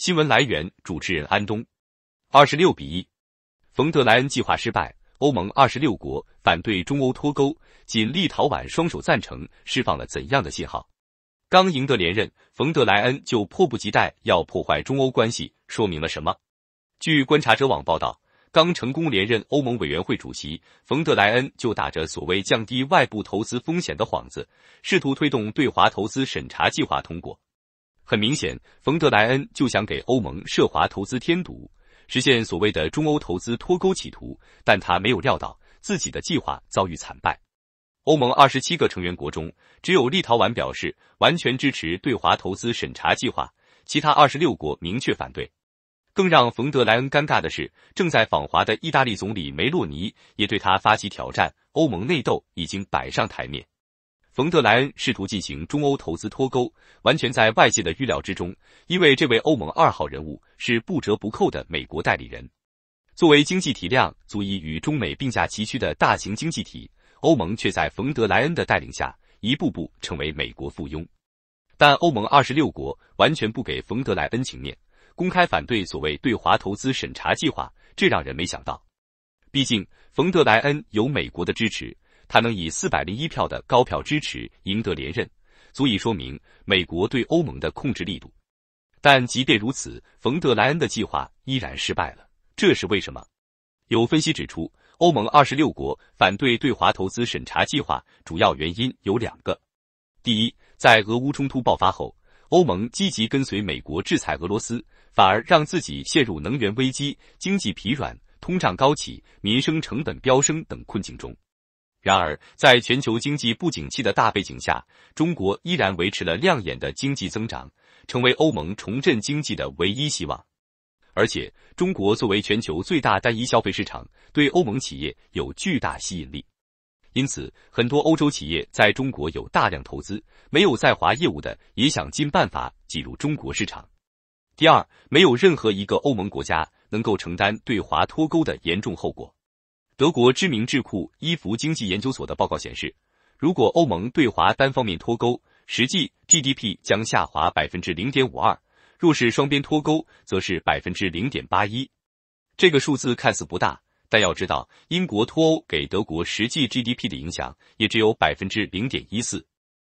新闻来源：主持人安东。二十六比一，冯德莱恩计划失败，欧盟二十六国反对中欧脱钩，仅立陶宛双手赞成，释放了怎样的信号？刚赢得连任，冯德莱恩就迫不及待要破坏中欧关系，说明了什么？据观察者网报道，刚成功连任欧盟委员会主席冯德莱恩就打着所谓降低外部投资风险的幌子，试图推动对华投资审查计划通过。很明显，冯德莱恩就想给欧盟涉华投资添堵，实现所谓的中欧投资脱钩企图，但他没有料到自己的计划遭遇惨败。欧盟二十七个成员国中，只有立陶宛表示完全支持对华投资审查计划，其他二十六国明确反对。更让冯德莱恩尴尬的是，正在访华的意大利总理梅洛尼也对他发起挑战，欧盟内斗已经摆上台面。冯德莱恩试图进行中欧投资脱钩，完全在外界的预料之中。因为这位欧盟二号人物是不折不扣的美国代理人。作为经济体量足以与中美并驾齐驱的大型经济体，欧盟却在冯德莱恩的带领下，一步步成为美国附庸。但欧盟二十六国完全不给冯德莱恩情面，公开反对所谓对华投资审查计划，这让人没想到。毕竟冯德莱恩有美国的支持。他能以四百零一票的高票支持赢得连任，足以说明美国对欧盟的控制力度。但即便如此，冯德莱恩的计划依然失败了。这是为什么？有分析指出，欧盟二十六国反对对华投资审查计划，主要原因有两个：第一，在俄乌冲突爆发后，欧盟积极跟随美国制裁俄罗斯，反而让自己陷入能源危机、经济疲软、通胀高企、民生成本飙升等困境中。然而，在全球经济不景气的大背景下，中国依然维持了亮眼的经济增长，成为欧盟重振经济的唯一希望。而且，中国作为全球最大单一消费市场，对欧盟企业有巨大吸引力。因此，很多欧洲企业在中国有大量投资，没有在华业务的也想尽办法挤入中国市场。第二，没有任何一个欧盟国家能够承担对华脱钩的严重后果。德国知名智库伊弗经济研究所的报告显示，如果欧盟对华单方面脱钩，实际 GDP 将下滑百分之零点五二；若是双边脱钩，则是百分之零点八一。这个数字看似不大，但要知道，英国脱欧给德国实际 GDP 的影响也只有百分之零点一四。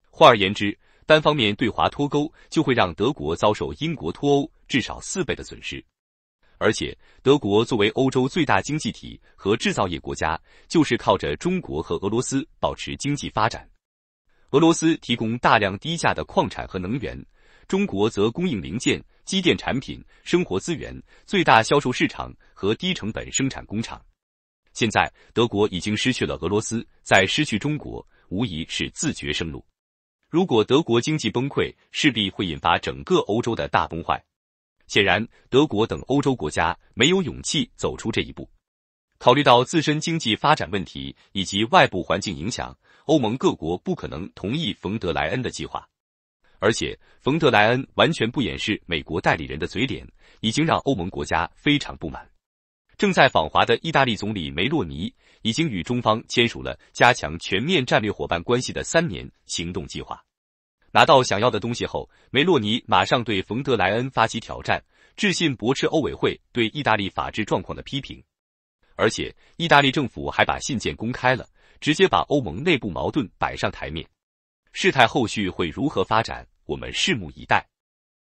换而言之，单方面对华脱钩就会让德国遭受英国脱欧至少四倍的损失。而且，德国作为欧洲最大经济体和制造业国家，就是靠着中国和俄罗斯保持经济发展。俄罗斯提供大量低价的矿产和能源，中国则供应零件、机电产品、生活资源、最大销售市场和低成本生产工厂。现在，德国已经失去了俄罗斯，在失去中国，无疑是自绝生路。如果德国经济崩溃，势必会引发整个欧洲的大崩坏。显然，德国等欧洲国家没有勇气走出这一步。考虑到自身经济发展问题以及外部环境影响，欧盟各国不可能同意冯德莱恩的计划。而且，冯德莱恩完全不掩饰美国代理人的嘴脸，已经让欧盟国家非常不满。正在访华的意大利总理梅洛尼已经与中方签署了加强全面战略伙伴关系的三年行动计划。拿到想要的东西后，梅洛尼马上对冯德莱恩发起挑战，致信驳斥欧委会对意大利法治状况的批评，而且意大利政府还把信件公开了，直接把欧盟内部矛盾摆上台面。事态后续会如何发展，我们拭目以待。